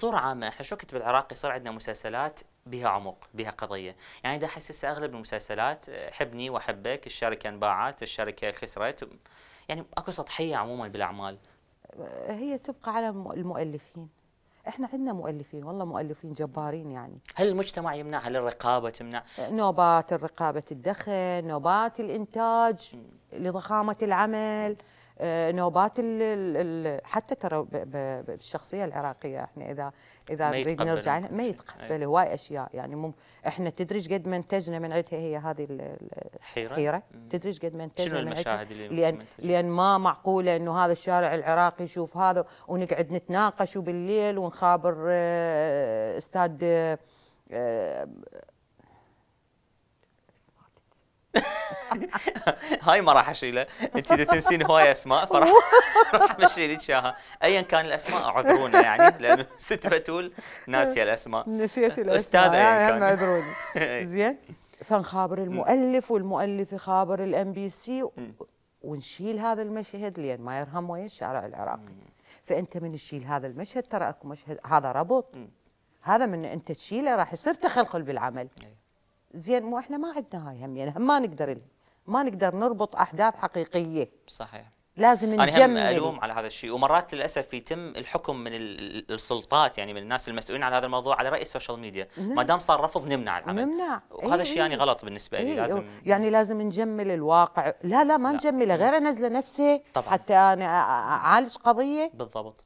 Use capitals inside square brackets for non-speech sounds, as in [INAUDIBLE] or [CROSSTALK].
صورة عامة احنا شو كتب العراقي صار عندنا مسلسلات بها عمق بها قضية يعني دا حسس أغلب المسلسلات آه، حبني وحبك الشركة انباعت الشركة خسرت يعني أكو سطحية عموما بالأعمال آه، هي تبقى على المؤلفين احنا عندنا مؤلفين والله مؤلفين جبارين يعني هل المجتمع يمنع هل الرقابه تمنع آه، نوبات الرقابه الدخل نوبات الانتاج لضخامه العمل آه، نوبات ال الـ حتى ترى بالشخصيه العراقيه احنا اذا اذا نريد نرجع ما يتقبل أيوة. هواي اشياء يعني مم احنا تدرج قد ما انتجنا من عندها هي هذه الحيره حيره تدرج قد ما انتجنا شنو المشاهد اللي لان لان ما معقوله انه هذا الشارع العراقي يشوف هذا ونقعد نتناقش وبالليل ونخابر آه، استاذ آه، [LAUGHS] [LAUGHS] هاي ما راح اشيلها انت اذا تنسين هواي اسماء فراح [LAUGHS] [LAUGHS] راح امشي لك اياها ايا كان الاسماء اعذرونا يعني لانه ست بتول ناسيه الاسماء نسيت الاسماء استاذه يعني كان اعذروني زين فنخابر المؤلف والمؤلف يخابر الام بي سي ونشيل هذا المشهد لين ما يرهم ويا الشارع العراقي فانت من تشيل هذا المشهد ترى اكو مشهد هذا ربط هذا من انت تشيله راح يصير تخلخل بالعمل إيه. زين مو احنا ما عندنا هاي هم يعني ما نقدر ما نقدر نربط احداث حقيقيه صحيح لازم نجمع انا الوم على هذا الشيء ومرات للاسف يتم الحكم من السلطات يعني من الناس المسؤولين على هذا الموضوع على راي السوشيال ميديا نعم. ما دام صار رفض نمنع العمل نمنع وهذا ايه الشيء يعني إيه. غلط بالنسبه لي إيه، لازم يعني لازم نجمل الواقع لا لا ما نجمله غير انزله نفسي طبعا حتى انا اعالج قضيه بالضبط